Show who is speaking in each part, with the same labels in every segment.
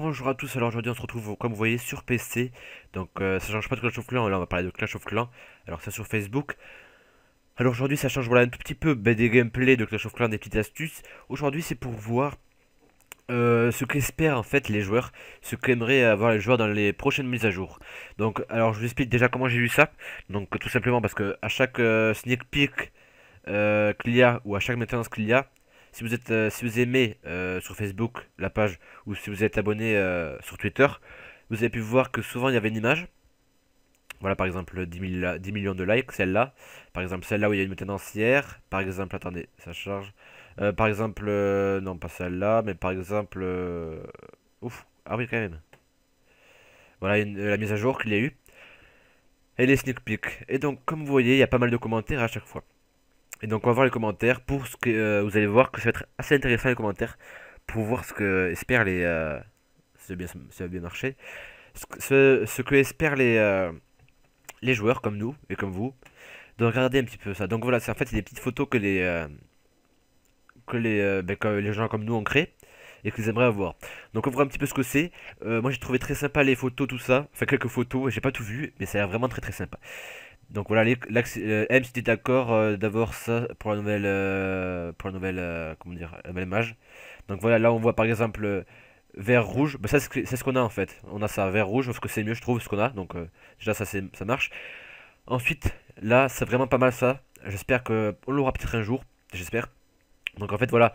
Speaker 1: Bonjour à tous, alors aujourd'hui on se retrouve comme vous voyez sur PC Donc euh, ça change pas de Clash of Clans, là on va parler de Clash of Clans Alors ça sur Facebook Alors aujourd'hui ça change voilà un tout petit peu ben, des gameplays de Clash of Clans, des petites astuces Aujourd'hui c'est pour voir euh, ce qu'espèrent en fait les joueurs, ce qu'aimeraient avoir les joueurs dans les prochaines mises à jour. Donc alors je vous explique déjà comment j'ai vu ça. Donc tout simplement parce que à chaque euh, sneak peek qu'il y a ou à chaque maintenance qu'il y a, si vous, êtes, euh, si vous aimez euh, sur Facebook la page ou si vous êtes abonné euh, sur Twitter, vous avez pu voir que souvent il y avait une image. Voilà, par exemple, 10, millions de likes, celle-là. Par exemple, celle-là où il y a une hier. Par exemple, attendez, ça charge. par exemple, non, pas celle-là, mais par exemple... Ouf, ah oui, quand même. Voilà la mise à jour qu'il y a eu et les sneak peeks. Et donc, comme vous voyez, il y a pas mal de commentaires à chaque fois. Et donc on va voir les commentaires pour ce que euh, vous allez voir que ça va être assez intéressant les commentaires pour voir ce que espèrent les euh, bien bien ce, que espèrent les euh, les joueurs comme nous et comme vous de regarder un petit peu ça. Donc voilà, c'est en fait des petites photos que les que les ben, les gens comme nous ont créé et qu'ils aimeraient avoir. Donc on voir un petit peu ce que c'est. moi j'ai trouvé très sympa les photos tout ça, enfin quelques photos, j'ai pas tout vu mais ça a l'air vraiment très très sympa. Donc voilà, les, euh, M s'était d'accord euh, d'avoir ça pour la nouvelle, euh, pour la nouvelle, comment dire, mage. Donc voilà, là on voit par exemple vert rouge, bah, ça c'est ce qu'on a en fait. On a ça vert rouge parce que c'est mieux je trouve ce qu'on a. Donc déjà ça ça marche. Ensuite là c'est vraiment pas mal ça. J'espère que on l'aura peut-être un jour, j'espère. Donc en fait voilà,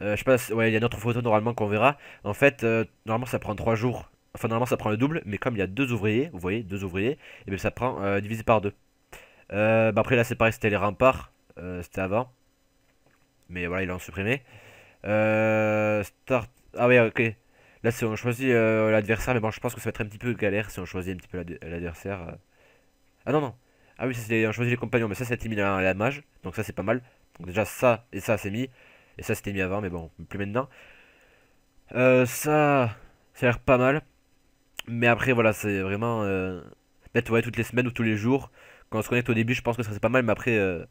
Speaker 1: je sais pas, ouais il y a une autre photo normalement qu'on verra. En fait normalement ça prend 3 jours Enfin, normalement, ça prend le double, mais comme il y a deux ouvriers, vous voyez, deux ouvriers, et eh bien ça prend euh, divisé par deux. Euh, bah après, là, c'est pareil, c'était les remparts, euh, c'était avant. Mais voilà, ils l'ont supprimé. Euh, start. Ah, oui ok. Là, si on choisit euh, l'adversaire, mais bon, je pense que ça va être un petit peu galère si on choisit un petit peu l'adversaire. Ah non, non. Ah oui, c'est on choisit les compagnons, mais ça, c'est mis à la mage, donc ça, c'est pas mal. Donc, déjà, ça et ça, c'est mis. Et ça, c'était mis avant, mais bon, plus maintenant. Euh, ça, ça a l'air pas mal. Mais après, voilà, c'est vraiment. Peut-être ouais, toutes les semaines ou tous les jours. Quand on se connecte au début, je pense que ça serait pas mal, mais après. Euh...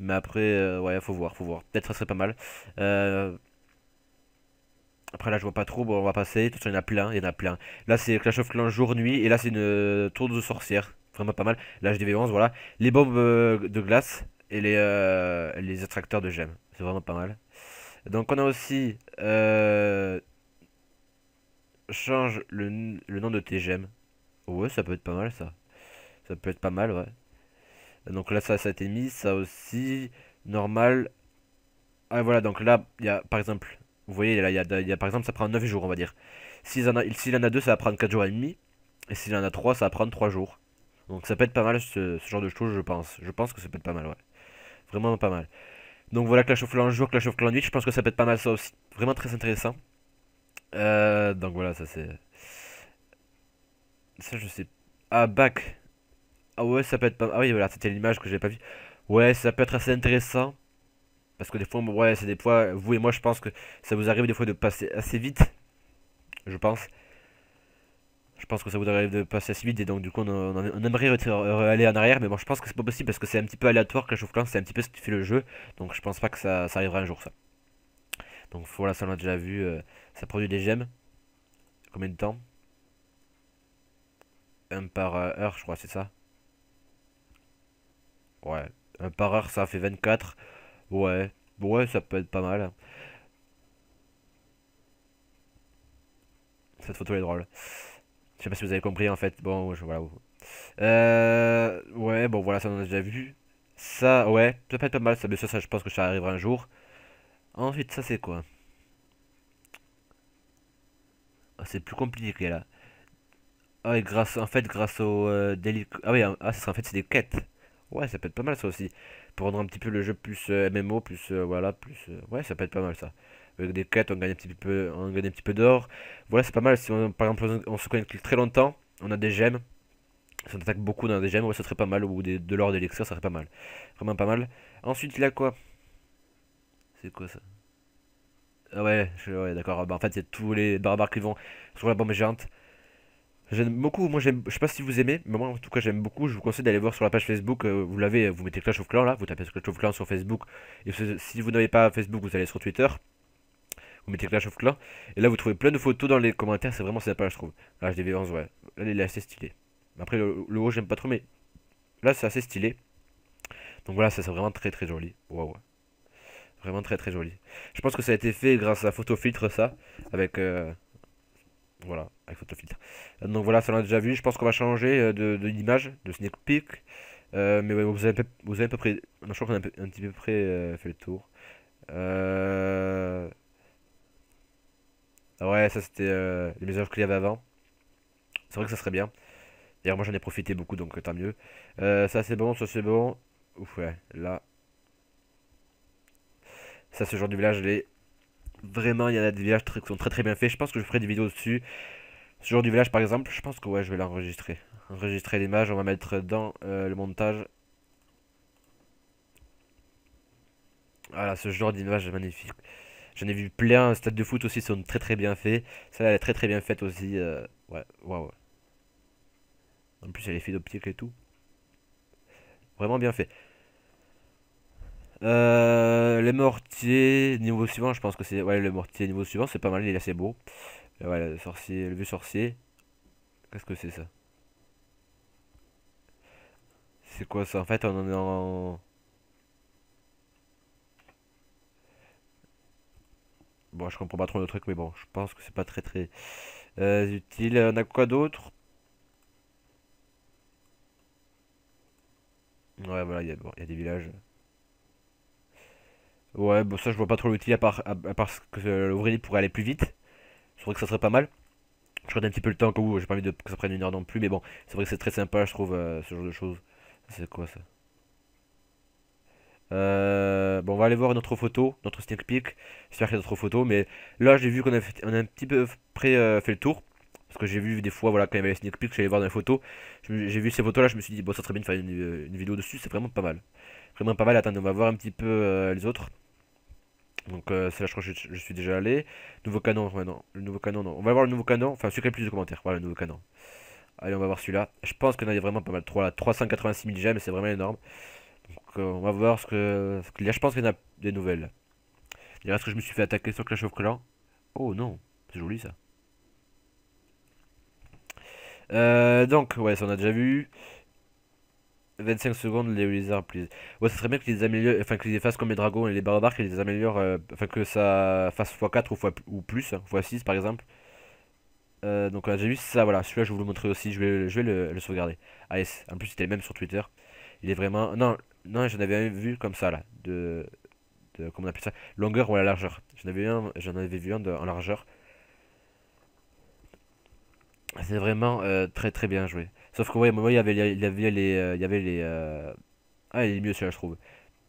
Speaker 1: Mais après, euh, ouais, il faut voir, faut voir. Peut-être ça serait pas mal. Euh, après, là, je vois pas trop. Bon, on va passer. De toute façon, il y en a plein. Il y en a plein. Là, c'est Clash of Clans jour-nuit. Et là, c'est une euh, tour de sorcière. Vraiment pas mal. j'ai des 11 voilà. Les bombes de glace et les, les attracteurs de gemmes. C'est vraiment pas mal. Donc, on a aussi change le, le, nom de tes gemmes. Ouais, ça peut être pas mal, ça. Ça peut être pas mal, ouais. Donc là, ça, ça a été mis. Ça aussi, normal. Ah, voilà, donc là, il y a, par exemple... Vous voyez, là, il y a, y a, par exemple, ça prend 9 jours, on va dire. S'il en, en, a 2, ça va prendre 4 jours et demi. Et s'il en a 3, ça va prendre 3 jours. Donc ça peut être pas mal, ce, genre de choses, je pense. Je pense que ça peut être pas mal, ouais. Vraiment pas mal. Donc voilà, Clash of Clans jour, Clash of Clans nuit, je pense que ça peut être pas mal ça aussi. Vraiment très intéressant. Euh, donc voilà, ça c'est. Ça je sais. Ah, back. Ah ouais, ça peut être pas. Ah oui, voilà, c'était l'image que j'avais pas vue. Ouais, ça peut être assez intéressant. Parce que des fois, ouais, c'est des fois, vous et moi, je pense que ça vous arrive des fois de passer assez vite. Je pense. Je pense que ça vous arrive de passer assez vite et donc du coup, on, aimerait aller en arrière. Mais bon, je pense que c'est pas possible parce que c'est un petit peu aléatoire. que of Clans, c'est un petit peu ce qui fait le jeu. Donc je pense pas que ça, arrivera un jour, ça. Donc voilà, ça on l'a déjà vu. Euh, ça produit des gemmes. Combien de temps Un par euh, heure, je crois, c'est ça Ouais. Un par heure, ça fait 24. Ouais. Ouais, ça peut être pas mal. Cette photo est drôle. Je sais pas si vous avez compris en fait. Bon, voilà. Euh, ouais, bon voilà, ça on a déjà vu. Ça, ouais, ça peut être pas mal, ça, mais ça je pense que ça arrivera un jour. Ensuite, ça c'est quoi c'est plus compliqué là. Ah, et grâce, en fait, grâce au euh, Ah oui, ah, ça, en fait, c'est des quêtes. Ouais, ça peut être pas mal ça aussi. Pour rendre un petit peu le jeu plus euh, MMO, plus. Euh, voilà, plus. ouais, ça peut être pas mal ça. Avec des quêtes, on gagne un petit peu, on gagne un petit peu d'or. Voilà, c'est pas mal. Si on, par exemple, on se connecte très longtemps, on a des gemmes. Si on attaque beaucoup dans des gemmes, ouais, ça serait pas mal. Ou des, de l'or d'élixir, ça serait pas mal. Vraiment pas mal. Ensuite, il a quoi C'est quoi ça ouais, d'accord. Bah, en fait, c'est tous les barbares qui vont sur la bombe géante. J'aime beaucoup, moi j'aime, je sais pas si vous aimez, mais moi en tout cas j'aime beaucoup, je vous conseille d'aller voir sur la page Facebook, euh, vous l'avez, vous mettez Clash of Clans là, vous tapez Clash of Clans sur Facebook, et si vous n'avez pas Facebook, vous allez sur Twitter, vous mettez Clash of Clans, et là vous trouvez plein de photos dans les commentaires, c'est vraiment sympa je trouve. Là des 11 ouais, là il est assez stylé. Après le, le haut j'aime pas trop, mais là c'est assez stylé. Donc voilà, ça c'est vraiment très très joli, waouh. Vraiment très très joli. Je pense que ça a été fait grâce à Photofiltre ça, avec euh, voilà, avec Photofiltre. Donc voilà, ça l'a déjà vu. Je pense qu'on va changer euh, de d'image, de, sneak peek. Euh, mais vous avez vous avez à peu près, je crois qu'on a un, petit peu près fait le tour. Ouais, ça c'était les mesures qu'il y avait avant. C'est vrai que ça serait bien. D'ailleurs, moi j'en ai profité beaucoup, donc tant mieux. ça c'est bon, ça c'est bon. Ouf, ouais, là, ça, ce genre de village, les... vraiment, il y en a des villages qui sont très très bien faits. Je pense que je ferai des vidéos dessus. Ce genre du village, par exemple, je pense que ouais, je vais l'enregistrer. Enregistrer l'image, on va mettre dans euh, le montage. Voilà, ce genre d'image magnifique. J'en ai vu plein, un stade de foot aussi sont très très bien faits. celle elle est très très bien faite aussi. Euh... ouais, waouh. En plus, elle est fils d'optique et tout. Vraiment bien fait. Euh, les mortiers, niveau suivant, je pense que c'est... Ouais, le mortier niveau suivant, c'est pas mal, il est assez beau. Euh, le, sorcier, le vieux sorcier. Qu'est-ce que c'est ça C'est quoi ça En fait, on en est en... Bon, je comprends pas trop le truc, mais bon, je pense que c'est pas très très euh, utile. Euh, on a quoi d'autre Ouais, voilà, il y a des villages. Ouais, bon, bah, ça je vois pas trop l'outil à part, à, que euh, l'ouvrier pourrait aller plus vite. Je vrai que ça serait pas mal. Je regarde un petit peu le temps que j'ai pas envie de, que ça prenne une heure non plus, mais bon, c'est vrai que c'est très sympa, je trouve, euh, ce genre de choses. C'est quoi ça euh, bon, on va aller voir notre photo, notre sneak peek. J'espère qu'il y a d'autres photos, mais là j'ai vu qu'on a, un petit peu près fait le tour. Parce que j'ai vu des fois, voilà, quand il y avait les sneak peeks, j'allais voir dans les photos. J'ai vu ces photos là, je me suis dit, bon, ça serait bien de faire une vidéo dessus, c'est vraiment pas mal vraiment pas mal. Attendez, on va voir un petit peu euh, les autres. Donc euh, c'est là je crois que je, suis déjà allé. Nouveau canon, ouais, non. Le nouveau canon, non. On va voir le nouveau canon. Enfin, suivez plus de commentaires. Voilà le nouveau canon. Allez, on va voir celui-là. Je pense qu'on a vraiment pas mal. 3, 386 000 gemmes, c'est vraiment énorme. Donc euh, on va voir ce que... là, je pense qu'il y en a des nouvelles. il est-ce que je me suis fait attaquer sur Clash of Clans Oh non, c'est joli ça. Euh, donc, ouais, ça on a déjà vu. 25 secondes les Wizards, please. Ouais, ça serait bien qu'ils les améliorent, enfin qu'ils les fassent comme les dragons et les barbares, qu'ils les améliorent, euh, enfin que ça fasse x4 ou, fois, ou plus, hein, x6 par exemple. Euh, donc j'ai vu ça, voilà, celui-là je vais vous le montrer aussi, je vais, le, sauvegarder. Ah yes. en plus c'était le même sur Twitter. Il est vraiment... Non, non j'en avais vu comme ça là, de... Comment on appelle ça Longueur ou la largeur. J'en avais, avais vu un en largeur. C'est vraiment euh, très très bien joué. Sauf que, ouais, moi, il y avait, il y avait les. Il y avait les. Euh, euh, ah, il est mieux celui-là, je trouve.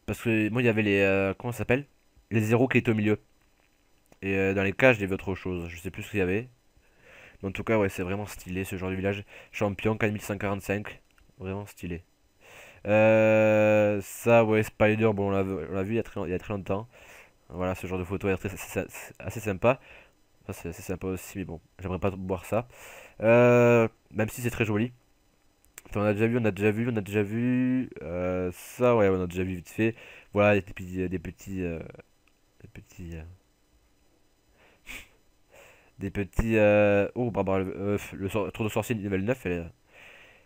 Speaker 1: Parce que, moi, il y avait les. Euh, comment ça s'appelle Les zéros qui étaient au milieu. Et dans les cages, il y avait autre chose. Je sais plus ce qu'il y avait. Mais en tout cas, ouais, c'est vraiment stylé ce genre de village. Champion, 4145. Vraiment stylé. Euh, ça, ouais, Spider, bon, on l'a vu il y, a très, il longtemps. Voilà, ce genre de photo est assez, sympa. Ça, c'est assez sympa aussi, mais bon, j'aimerais pas boire ça. même si c'est très joli on a déjà vu, on a déjà vu, on a déjà vu. Euh, ça, ouais, on a déjà vu vite fait. Voilà, des petits. Euh, des petits. Euh, des petits. des petits oh, bah, bah, le, trou de sorcier level 9,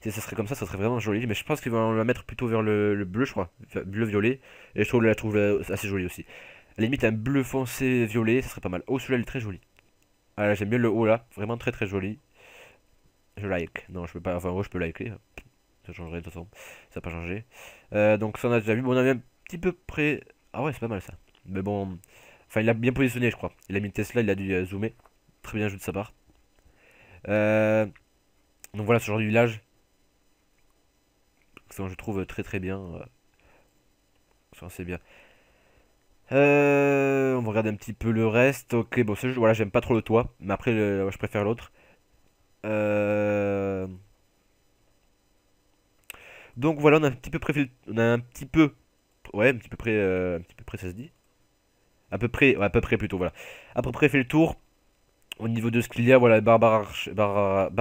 Speaker 1: ça serait comme ça, ça serait vraiment joli. Mais je pense qu'ils vont la mettre plutôt vers le, bleu, je crois. Bleu-violet. Et je trouve, la trouve assez jolie aussi. limite, un bleu foncé violet, ça serait pas mal. Oh, celui-là, est très joli. Ah, j'aime bien le haut là. Vraiment très très joli. Je like. Non, je peux pas. Enfin, moi, je peux liker. Ça changerait de toute façon. Ça n'a pas changé. Euh, donc, ça, on a déjà vu. Bon, on mis un petit peu près. Ah ouais, c'est pas mal ça. Mais bon. Enfin, il a bien positionné, je crois. Il a mis Tesla, il a dû euh, zoomer. Très bien joué de sa part. Euh, donc voilà, ce genre de village. Ça, je trouve très très bien. Ça, c'est bien. on va regarder un petit peu le reste. Ok, bon, ce jeu, voilà, j'aime pas trop le toit. Mais après, je préfère l'autre. Euh, donc voilà, on a un petit peu près, on a un petit peu, ouais, un petit peu près, euh, un petit peu près, ça se dit, à peu près, à peu près plutôt, voilà, à peu près fait le tour. Au niveau de ce qu'il y a, voilà, barbar bar,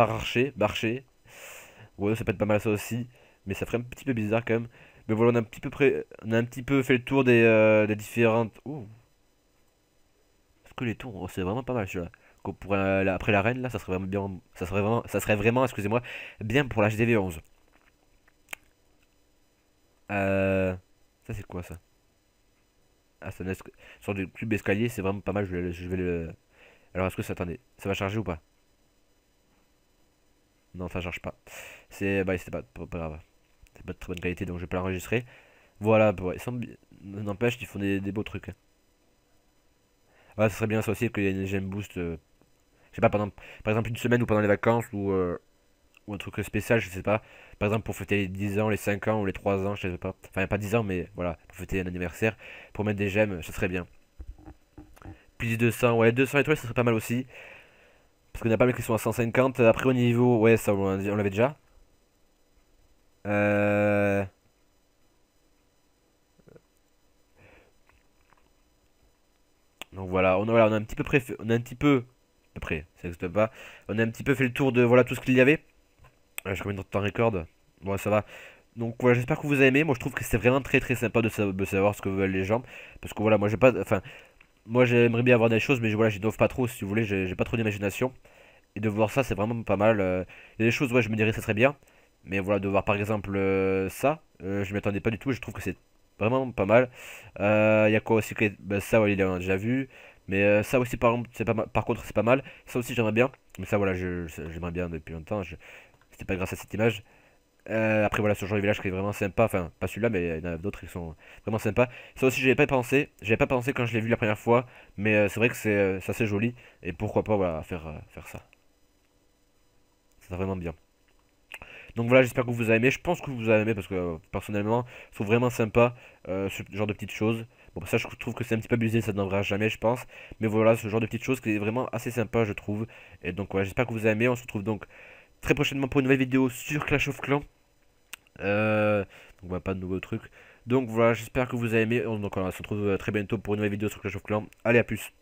Speaker 1: ouais, ça peut être pas mal ça aussi, mais ça ferait un petit peu bizarre quand même. Mais voilà, on a un petit peu, près, on a un petit peu fait le tour des, euh, différentes. Ouh. Est-ce que les tours, oh, c'est vraiment pas mal celui-là pour, après la reine, là, ça serait vraiment bien, ça serait vraiment, ça serait vraiment, excusez-moi, bien pour la HDV 11. Euh, ça c'est quoi ça Ah, ça sur du cube escalier, c'est vraiment pas mal. Je, vais le. Alors est-ce que ça attendait ça va charger ou pas Non, ça charge pas. C'est, bah, pas, grave. C'est pas de très bonne qualité, donc je vais pas l'enregistrer. Voilà, bah, ouais, sans... n'empêche qu'ils font des, beaux trucs. Ah, ça serait bien aussi qu'il y ait une gem boost. Euh, je sais pas, pendant, par exemple une semaine ou pendant les vacances ou, euh, un truc spécial, je sais pas. Par exemple pour fêter les 10 ans, les 5 ans ou les 3 ans, je sais pas. Enfin, pas 10 ans, mais voilà, pour fêter un anniversaire, pour mettre des gemmes, ça serait bien. Plus 200, ouais, 200 étoiles, ça serait pas mal aussi. Parce qu'on a pas mal qui sont à 150. Après, au niveau, ouais, ça on l'avait déjà. Euh. Donc voilà, on voilà, on a un petit peu préféré, on a un petit peu après, ça n'existe pas. On a un petit peu fait le tour de voilà tout ce qu'il y avait. Euh, je remets dans temps record. Bon, ça va. Donc voilà, j'espère que vous avez aimé. Moi, je trouve que c'est vraiment très très sympa de savoir ce que veulent les gens. Parce que voilà, moi j'ai pas. Enfin, moi j'aimerais bien avoir des choses, mais voilà, j'innove pas trop si vous voulez. J'ai pas trop d'imagination. Et de voir ça, c'est vraiment pas mal. Euh, il y a des choses, ouais, je me dirais, très très bien. Mais voilà, de voir par exemple euh, ça, je m'y attendais pas du tout. Je trouve que c'est vraiment pas mal. Il y a quoi aussi que. Ben, ça, ouais, il a déjà vu. Mais euh, ça aussi, par, par contre, c'est pas mal. Ça aussi, j'aimerais bien. Mais ça, voilà, j'aimerais bien depuis longtemps. C'était pas grâce à cette image. Euh, après, voilà, ce genre de village qui est vraiment sympa. Enfin, pas celui-là, mais il y en a d'autres qui sont vraiment sympas. Ça aussi, j'avais pas pensé. J'avais pas pensé quand je l'ai vu la première fois. Mais euh, c'est vrai que c'est assez joli. Et pourquoi pas, voilà, faire, faire ça. C'est vraiment bien. Donc voilà, j'espère que vous avez aimé. Je pense que vous avez aimé parce que personnellement, je trouve vraiment sympa ce genre de petites choses. Bon, bah, ça, je trouve que c'est un petit peu abusé, ça n'en jamais, je pense. Mais voilà, ce genre de petites choses qui est vraiment assez sympa, je trouve. Et donc, voilà, j'espère que vous avez aimé. On se retrouve donc très prochainement pour une nouvelle vidéo sur Clash of Clans. Euh, donc, pas de nouveaux trucs. Donc, voilà, j'espère que vous avez aimé. Donc, on se retrouve euh, très bientôt pour une nouvelle vidéo sur Clash of Clans. Allez, à plus.